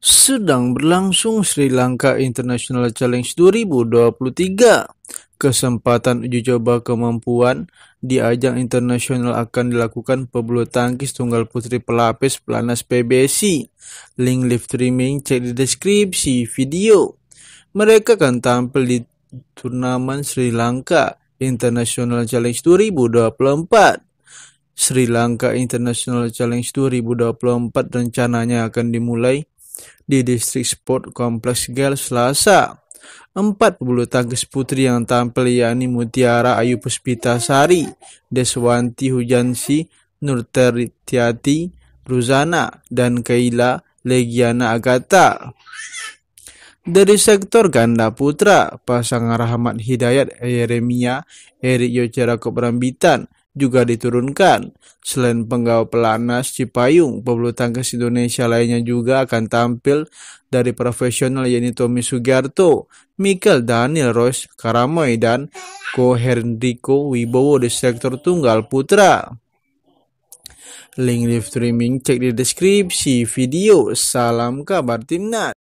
sedang berlangsung Sri Lanka International Challenge 2023. Kesempatan uji coba kemampuan di ajang internasional akan dilakukan pebulu tangkis tunggal putri pelapis pelanas PBSI. Link live streaming cek di deskripsi video. Mereka akan tampil di turnamen Sri Lanka International Challenge 2024. Sri Lanka International Challenge 2024 rencananya akan dimulai di distrik sport kompleks Gel Selasa. Empat pebulu tangkis putri yang tampil yakni Mutiara Ayu Puspitasari, Deswanti Hujansi, Nurteritiati, Ruzana, dan Kaila Legiana Agata. Dari sektor ganda putra, pasangan Rahmat Hidayat Yeremia, Erik Yocerakop Rambitan, juga diturunkan. Selain penggawa pelanas Cipayung, pebulu tangkis Indonesia lainnya juga akan tampil dari profesional yaitu Tommy Sugiarto, Michael Daniel Royce Karamoy, dan Ko Hernriko Wibowo di sektor tunggal putra. Link live streaming cek di deskripsi video. Salam kabar timnas.